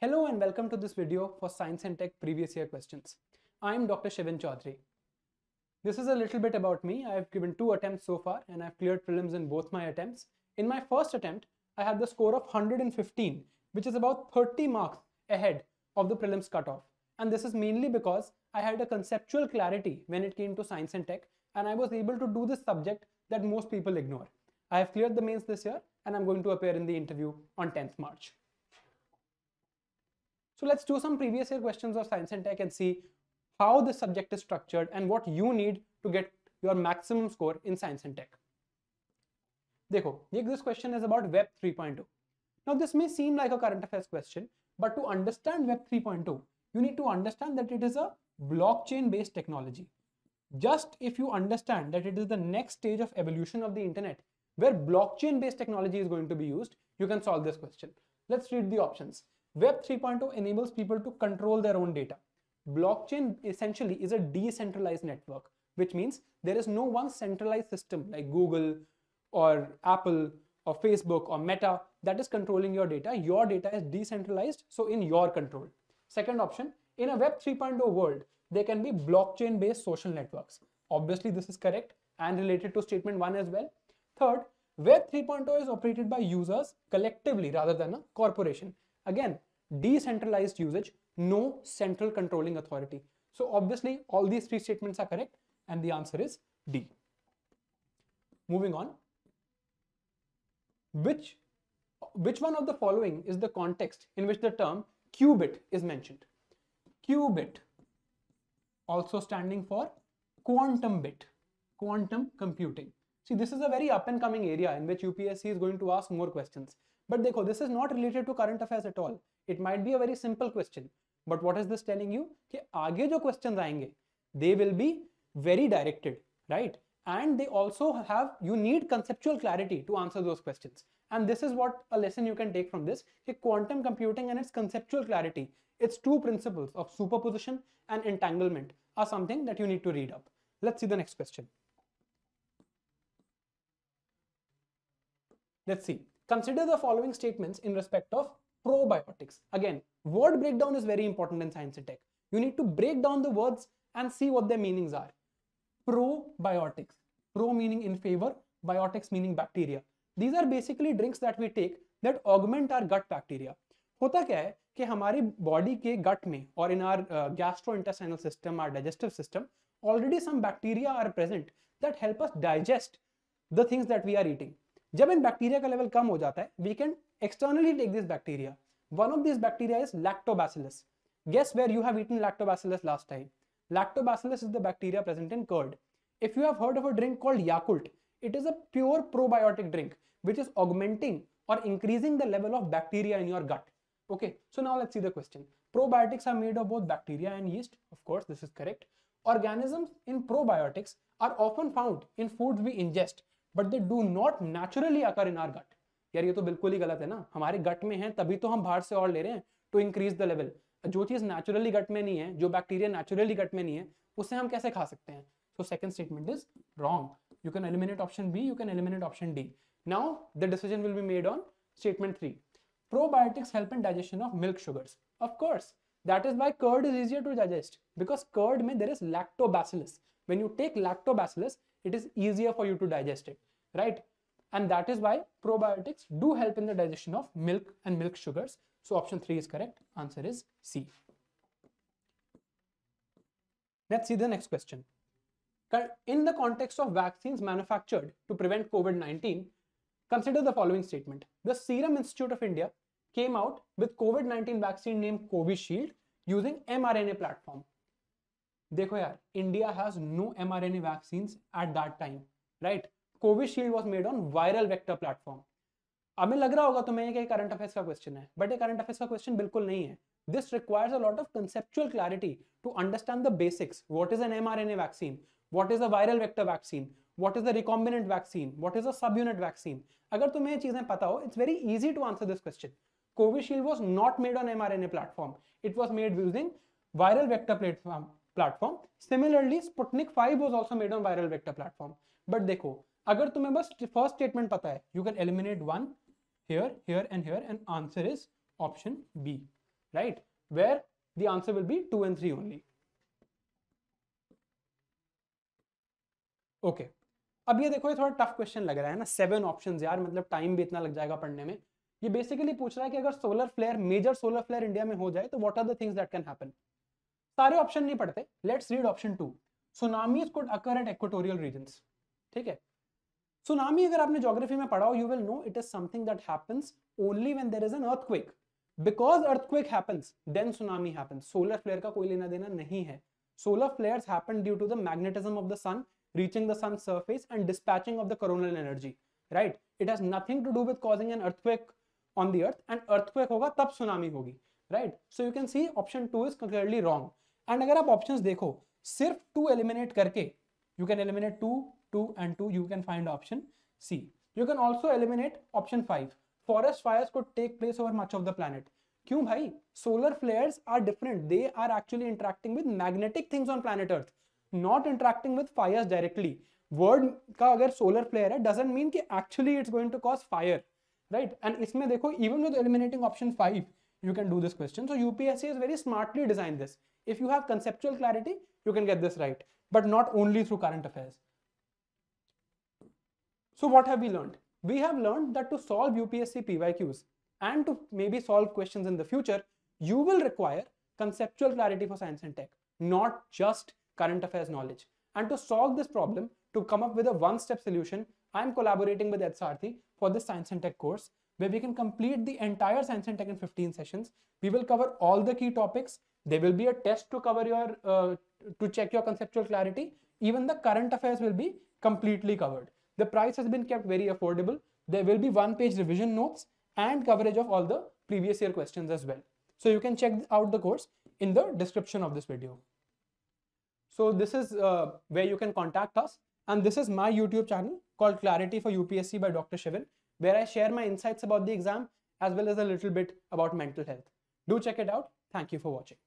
Hello and welcome to this video for Science and Tech previous year questions. I'm Dr. Shivan Chaudhary. This is a little bit about me. I've given two attempts so far and I've cleared prelims in both my attempts. In my first attempt, I had the score of 115, which is about 30 marks ahead of the prelims cutoff. And this is mainly because I had a conceptual clarity when it came to Science and Tech and I was able to do this subject that most people ignore. I have cleared the mains this year and I'm going to appear in the interview on 10th March. So let's do some previous year questions of science and tech and see how the subject is structured and what you need to get your maximum score in science and tech. Dekho, this question is about web 3.0. Now this may seem like a current affairs question, but to understand web 3.0, you need to understand that it is a blockchain based technology. Just if you understand that it is the next stage of evolution of the internet, where blockchain based technology is going to be used, you can solve this question. Let's read the options. Web 3.0 enables people to control their own data. Blockchain essentially is a decentralized network, which means there is no one centralized system like Google or Apple or Facebook or Meta that is controlling your data. Your data is decentralized, so in your control. Second option, in a Web 3.0 world, there can be blockchain-based social networks. Obviously, this is correct and related to statement 1 as well. Third, Web 3.0 is operated by users collectively rather than a corporation. Again, decentralized usage, no central controlling authority. So obviously all these three statements are correct and the answer is D. Moving on, which, which one of the following is the context in which the term qubit is mentioned? Qubit, also standing for quantum bit, quantum computing. See, this is a very up and coming area in which UPSC is going to ask more questions. But dekho, this is not related to current affairs at all. It might be a very simple question, but what is this telling you? You कि आगे जो question आएंगे they will be and they also have you need conceptual clarity to answer those questions and this is what a lesson you can take from this quantum computing and its conceptual clarity its two principles of superposition and entanglement are something that you need to read up let's see the next question let's see consider the following statements in respect of probiotics. Again, word breakdown is very important in science and tech. You need to break down the words and see what their meanings are. Probiotics. Pro meaning in favor, biotics meaning bacteria. These are basically drinks that we take that augment our gut bacteria. hota kya hai ki hamari body ke gut mein or in our uh, gastrointestinal system our digestive system already some bacteria are present that help us digest the things that we are eating जब इन bacteria का level कम हो जाता है we can Externally, take these bacteria. One of these bacteria is lactobacillus. Guess where you have eaten lactobacillus last time? Lactobacillus is the bacteria present in curd. If you have heard of a drink called Yakult, it is a pure probiotic drink which is augmenting or increasing the level of bacteria in your gut. Okay, so now let's see the question. Probiotics are made of both bacteria and yeast. Of course, this is correct. Organisms in probiotics are often found in foods we ingest, but they do not naturally occur in our gut. यार ये तो बिल्कुल ही गलत है ना हमारे गट में है तभी तो हम बाहर से और ले रहे हैं टू इंक्रीज द लेवल जो चीज नेचुरली गट में नहीं है जो बैक्टीरिया नेचुरली गट में नहीं है उसे हम कैसे खा सकते हैं so second statement is wrong you can eliminate option B you can eliminate option D now the decision will be made on statement three probiotics help in digestion of milk sugars of course that is by curd is easier to digest because curd में there is lactobacillus when you take lactobacillus it is easier for you to digest it right and that is why probiotics do help in the digestion of milk and milk sugars. So option 3 is correct. Answer is C. Let's see the next question. In the context of vaccines manufactured to prevent COVID-19, consider the following statement. The Serum Institute of India came out with COVID-19 vaccine named Covishield using mRNA platform. देखो यार India has no mRNA vaccines at that time, right? Covishield was made on viral vector platform हमें लग रहा होगा तुम्हें कि current affairs का question है बट ये करंट अफेयर्स का क्वेश्चन बिल्कुल नहीं है this requires a lot of conceptual clarity to understand the basics what is an mrna vaccine what is a viral vector vaccine what is a recombinant vaccine what is a subunit vaccine agar tumhe ye cheezein pata ho it's very easy to answer this question covishield was not made on mrna platform it was made using viral vector platform platform similarly sputnik 5 was also made on viral vector platform but dekho अगर तुम्हें बस first statement पता है you can eliminate one here here and here and answer is option B right where the answer will be two and three only okay अब ये देखो ये थोड़ा टफ क्वेश्चन लग रहा है ना सेवन ऑप्शन यार मतलब टाइम भी इतना लग जाएगा पढ़ने में ये बेसिकली पूछ रहा है कि अगर solar flare major solar flare India में हो जाए तो what are the things that can happen सारे ऑप्शन नहीं पढ़ते let's read option two tsunamis could occur at equatorial region ठीक है सुनामी अगर आपने ज्योग्राफी में पढ़ा हो you will know it is something that happens only when there is an earthquake because earthquake happens then tsunami happens solar flare का कोई लेना देना नहीं है solar flares happen due to the magnetism of the sun reaching the sun surface and dispatching of the coronal energy right it has nothing to do with causing an earthquake on the earth and earthquake होगा तब tsunami होगी right so you can see option two is clearly wrong and अगर आप option देखो सिर्फ two eliminate करके you can eliminate two 2 and 2 you can find option C. You can also eliminate option 5. Forest fires could take place over much of the planet. क्यों भाई solar flares are different. They are actually interacting with magnetic things on planet Earth, not interacting with fires directly. Word का अगर flare flare है doesn't mean कि actually it's going to cause fire, right? And इसमें देखो even with eliminating option five, you can do this question. So UPSC is very smartly designed this. If you have conceptual clarity, you can get this right, but not only through current affairs. So what have we learned? We have learned that to solve UPSC PYQs and to maybe solve questions in the future, you will require conceptual clarity for science and tech, not just current affairs knowledge. And to solve this problem, to come up with a one-step solution, I'm collaborating with EdSarthi for this science and tech course, where we can complete the entire science and tech in 15 sessions. We will cover all the key topics. There will be a test to cover your, uh, to check your conceptual clarity. Even the current affairs will be completely covered. The price has been kept very affordable. There will be one page revision notes and coverage of all the previous year questions as well. So you can check out the course in the description of this video. So this is uh, where you can contact us. And this is my YouTube channel called Clarity for UPSC by Dr. Shivan, where I share my insights about the exam as well as a little bit about mental health. Do check it out. Thank you for watching.